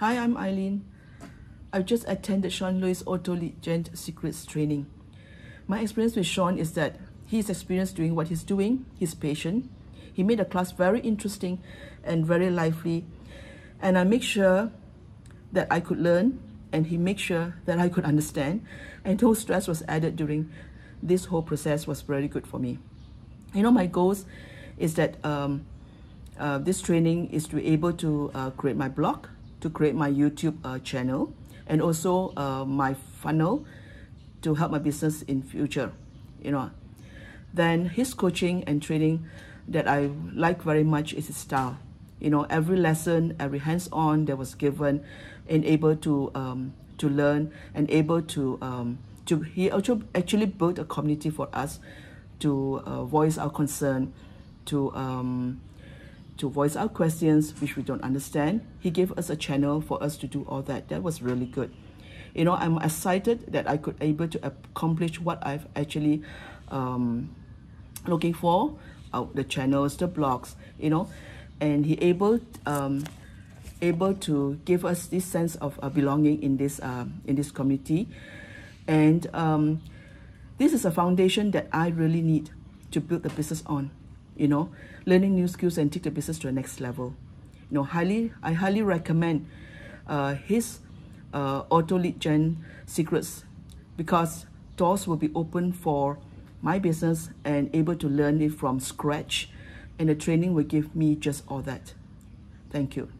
Hi, I'm Eileen. I've just attended Sean Lewis Auto Legend Secrets training. My experience with Sean is that he is experienced doing what he's doing, he's patient, he made the class very interesting and very lively, and I make sure that I could learn and he made sure that I could understand, and no stress was added during this whole process was very good for me. You know, my goals is that um, uh, this training is to be able to uh, create my blog, to create my YouTube uh, channel and also uh, my funnel to help my business in future, you know. Then his coaching and training that I like very much is his style. You know, every lesson, every hands-on that was given and able to um, to learn and able to, um, to he also actually built a community for us to uh, voice our concern, to um, to voice out questions which we don't understand. He gave us a channel for us to do all that. That was really good. You know, I'm excited that I could able to accomplish what I've actually um, looking for, uh, the channels, the blogs, you know, and he able um, able to give us this sense of uh, belonging in this uh, in this community, and um, this is a foundation that I really need to build the business on you know, learning new skills and take the business to the next level. You know, highly, I highly recommend uh, his uh, Auto Lead Gen Secrets because doors will be open for my business and able to learn it from scratch and the training will give me just all that. Thank you.